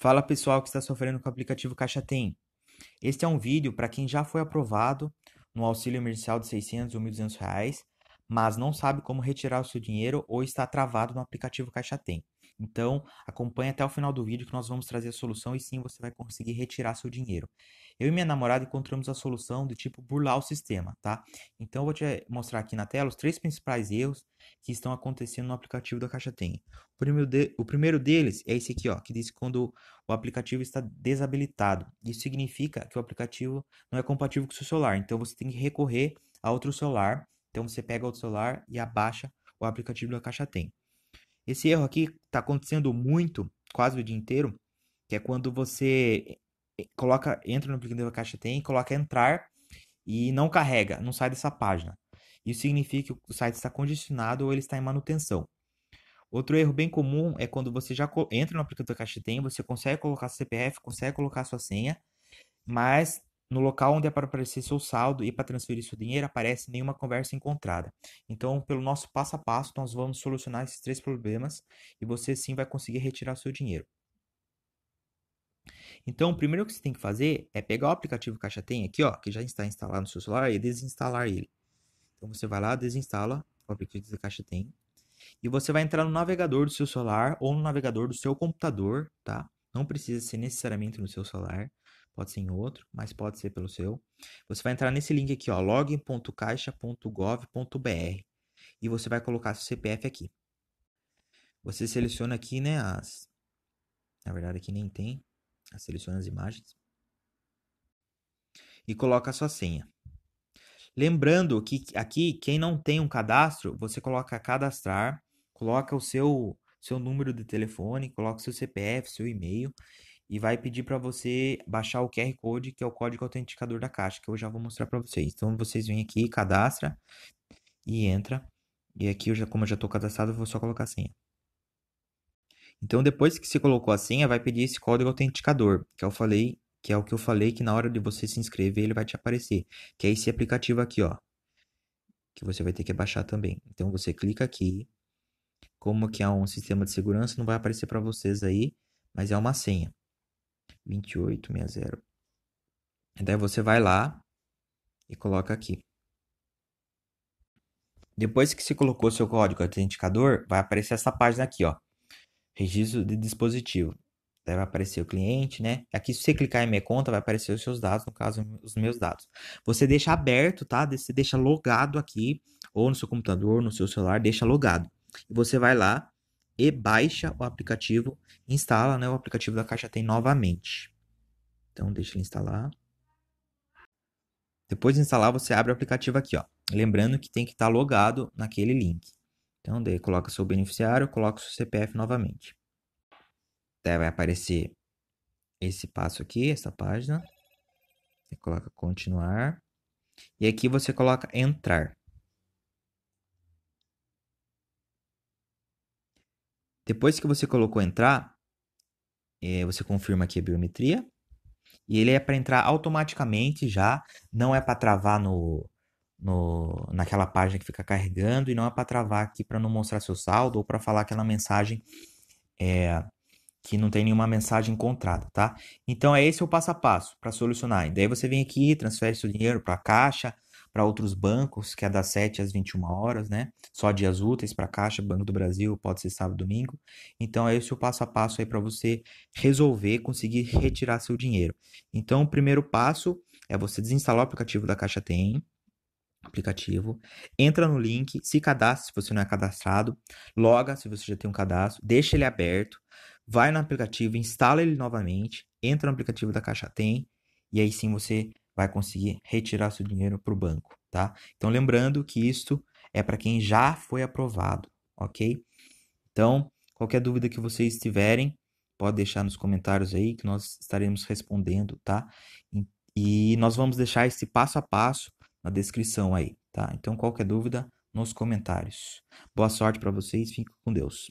Fala pessoal que está sofrendo com o aplicativo Caixa Tem. Este é um vídeo para quem já foi aprovado no auxílio emergencial de 600 ou 1.200 reais, mas não sabe como retirar o seu dinheiro ou está travado no aplicativo Caixa Tem. Então, acompanhe até o final do vídeo que nós vamos trazer a solução e sim você vai conseguir retirar seu dinheiro. Eu e minha namorada encontramos a solução do tipo burlar o sistema, tá? Então eu vou te eh, mostrar aqui na tela os três principais erros que estão acontecendo no aplicativo da Caixa Tem. O primeiro, de, o primeiro deles é esse aqui, ó, que diz quando o aplicativo está desabilitado. Isso significa que o aplicativo não é compatível com o seu celular, então você tem que recorrer a outro celular. Então você pega outro celular e abaixa o aplicativo da Caixa Tem. Esse erro aqui está acontecendo muito, quase o dia inteiro, que é quando você coloca, entra no aplicativo que a Caixa tem, coloca entrar e não carrega, não sai dessa página. Isso significa que o site está condicionado ou ele está em manutenção. Outro erro bem comum é quando você já entra no aplicativo da Caixa Tem, você consegue colocar seu CPF, consegue colocar sua senha, mas no local onde é para aparecer seu saldo e para transferir seu dinheiro aparece nenhuma conversa encontrada. Então, pelo nosso passo a passo, nós vamos solucionar esses três problemas e você sim vai conseguir retirar seu dinheiro. Então, o primeiro que você tem que fazer é pegar o aplicativo Caixa Tem aqui, ó, que já está instalado no seu celular e desinstalar ele. Então, você vai lá, desinstala o aplicativo Caixa Tem e você vai entrar no navegador do seu celular ou no navegador do seu computador, tá? Não precisa ser necessariamente no seu celular, pode ser em outro, mas pode ser pelo seu. Você vai entrar nesse link aqui, ó, login.caixa.gov.br e você vai colocar seu CPF aqui. Você seleciona aqui, né, as... Na verdade aqui nem tem, seleciona as imagens e coloca a sua senha. Lembrando que aqui, quem não tem um cadastro, você coloca cadastrar, coloca o seu, seu número de telefone, coloca seu CPF, seu e-mail e vai pedir para você baixar o QR Code, que é o código autenticador da caixa, que eu já vou mostrar para vocês. Então vocês vêm aqui, cadastra e entra. E aqui, eu já, como eu já estou cadastrado, eu vou só colocar a senha. Então, depois que você colocou a senha, vai pedir esse código autenticador, que eu é falei, que é o que eu falei que na hora de você se inscrever ele vai te aparecer, que é esse aplicativo aqui, ó, que você vai ter que baixar também. Então, você clica aqui. Como que é um sistema de segurança, não vai aparecer para vocês aí, mas é uma senha. 2860. E daí você vai lá e coloca aqui. Depois que você colocou seu código autenticador, vai aparecer essa página aqui, ó registro de dispositivo. Daí vai aparecer o cliente, né? Aqui, se você clicar em minha conta, vai aparecer os seus dados, no caso, os meus dados. Você deixa aberto, tá? Você deixa logado aqui, ou no seu computador, no seu celular, deixa logado. E você vai lá e baixa o aplicativo, instala né, o aplicativo da Caixa Tem novamente. Então, deixa ele instalar. Depois de instalar, você abre o aplicativo aqui, ó. Lembrando que tem que estar tá logado naquele link. Então, daí coloca seu beneficiário, coloca seu CPF novamente. Daí vai aparecer esse passo aqui, essa página. Você coloca continuar. E aqui você coloca entrar. Depois que você colocou entrar, é, você confirma aqui a biometria. E ele é para entrar automaticamente já, não é para travar no, no, naquela página que fica carregando e não é para travar aqui para não mostrar seu saldo ou para falar aquela mensagem é, que não tem nenhuma mensagem encontrada, tá? Então é esse o passo a passo para solucionar. E daí você vem aqui, transfere seu dinheiro para a Caixa, para outros bancos, que é das 7 às 21 horas, né? Só dias úteis para Caixa, Banco do Brasil, pode ser sábado, domingo. Então é esse o passo a passo aí para você resolver conseguir retirar seu dinheiro. Então o primeiro passo é você desinstalar o aplicativo da Caixa Tem, aplicativo, entra no link, se cadastra se você não é cadastrado, loga se você já tem um cadastro, deixa ele aberto, vai no aplicativo, instala ele novamente, entra no aplicativo da Caixa Tem e aí sim você vai conseguir retirar seu dinheiro para o banco, tá? Então lembrando que isto é para quem já foi aprovado, ok? Então, qualquer dúvida que vocês tiverem, pode deixar nos comentários aí que nós estaremos respondendo, tá? E nós vamos deixar esse passo a passo na descrição aí, tá? Então, qualquer dúvida, nos comentários. Boa sorte para vocês, fiquem com Deus.